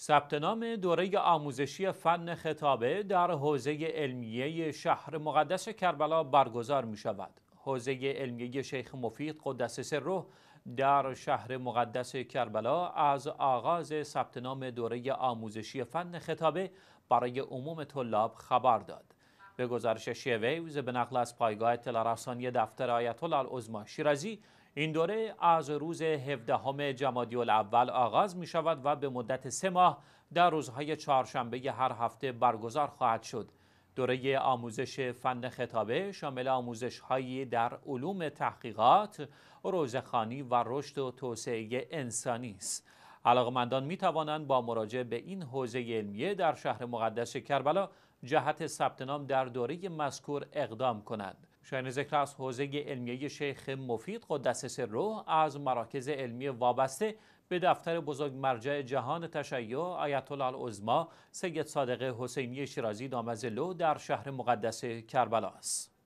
ثبت نام دوره آموزشی فن خطابه در حوزه علمیه شهر مقدس کربلا برگزار می شود. حوزه علمیه شیخ مفید قدس سره در شهر مقدس کربلا از آغاز ثبت نام دوره آموزشی فن خطابه برای عموم طلاب خبر داد. به گزارش شیوه به نقل از پایگاه اطلاع دفتر آیت الله شیرازی این دوره از روز 17 جمادی الاول آغاز می شود و به مدت سه ماه در روزهای چهارشنبه هر هفته برگزار خواهد شد. دوره آموزش فن خطابه شامل آموزش هایی در علوم تحقیقات، روزخانی و رشد و توسعه انسانی است. علاقمندان می توانند با مراجعه به این حوزه علمیه در شهر مقدس کربلا جهت ثبت نام در دوره مذکور اقدام کنند. شاین ذکر از حوزه علمیه شیخ مفید قدس سره از مراکز علمی وابسته به دفتر بزرگ مرجع جهان تشیع آیت الله العظما سید صادق حسینی شیرازی دامزلو در شهر مقدس کربلا است.